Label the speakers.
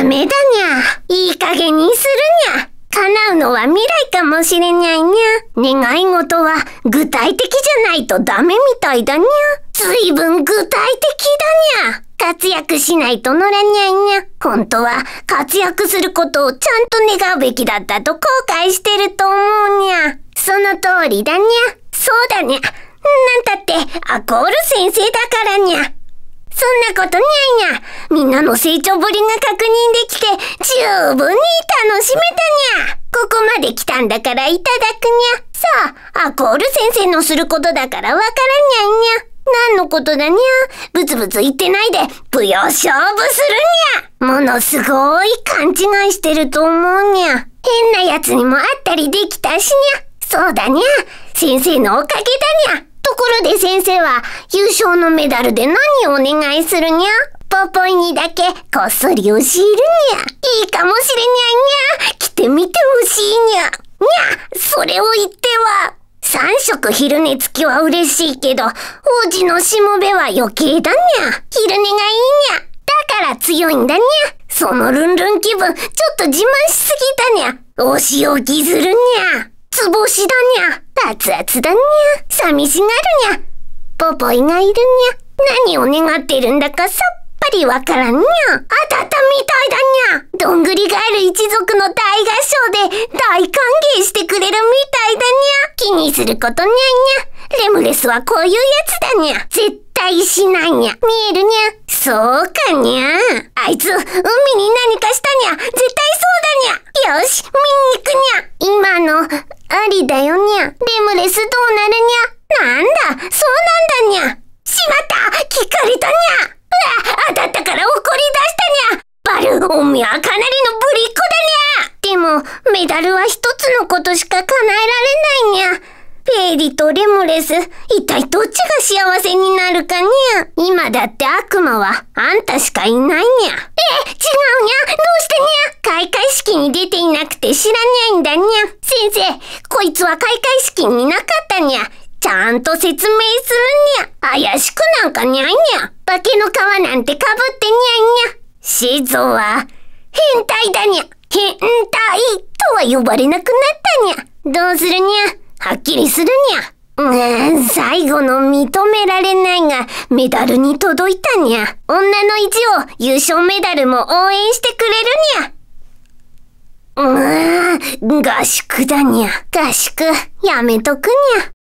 Speaker 1: ダメだにゃ。いい加減にするにゃ。叶うのは未来かもしれにゃいにゃ。願い事は具体的じゃないとダメみたいだにゃ。随分具体的だにゃ。活躍しないと乗らにゃいにゃ。本当は活躍することをちゃんと願うべきだったと後悔してると思うにゃ。その通りだにゃ。そうだにゃ。なんたって、アコール先生だからにゃ。ことにゃいにゃ。みんなの成長ぶりが確認できて、十分に楽しめたにゃ。ここまで来たんだからいただくにゃ。さあ、アコール先生のすることだからわからにゃいにゃ。何のことだにゃブツブツ言ってないで、ぶよ勝負するにゃものすごい勘違いしてると思うにゃ変な奴にも会ったりできたしにゃそうだにゃ先生のおかげだにゃところで先生は優勝のメダルで何をお願いするにゃポポイにだけこっそり教えるにゃいいかもしれにゃにゃ来てみてほしいにゃにゃそれを言っては三食昼寝付きは嬉しいけど王子のしもべは余計だにゃ昼寝がいいにゃだから強いんだにゃそのルンルン気分ちょっと自慢しすぎたにゃお仕置きずるにゃつぼしだにゃ熱々だにゃ寂しがるにゃ。ポポイがいるにゃ。何を願ってるんだかさっぱりわからんにゃ。あたたみたいだにゃ。どんぐりガエル一族の大合唱で大歓迎してくれるみたいだにゃ。気にすることにゃにゃ。レムレスはこういうやつだにゃ。絶対しないにゃ。見えるにゃ。そうかにゃ。あいつ、海に何かしたにゃ。絶対そうだにゃ。よし、見に行くにゃ。今の、ありだよにゃ。レムレスどうなるにゃ。なんだ、そうなんだにゃ。しまった聞かれたにゃ。うわ、当たったから怒り出したにゃ。バル、おめはかなりのぶりっ子だにゃ。でも、メダルは一つのことしか叶えられないにゃ。ペーリとレムレス、一体どっちが幸せになるかにゃ。今だって悪魔はあんたしかいないにゃ。え、違うにゃ。どうしてにゃ。開会式に出ていなくて知らにゃいんだにゃ。先生、こいつは開会式になかったにゃ。ちゃんと説明するにゃ。怪しくなんかにゃいにゃ。化けの皮なんてかぶってにゃんにゃ。シゾは、変態だにゃ。変態とは呼ばれなくなったにゃ。どうするにゃ。はっきりするにゃ。うーん、最後の認められないが、メダルに届いたにゃ。女の意地を優勝メダルも応援してくれるにゃ。合宿だにゃ。合宿、やめとくにゃ。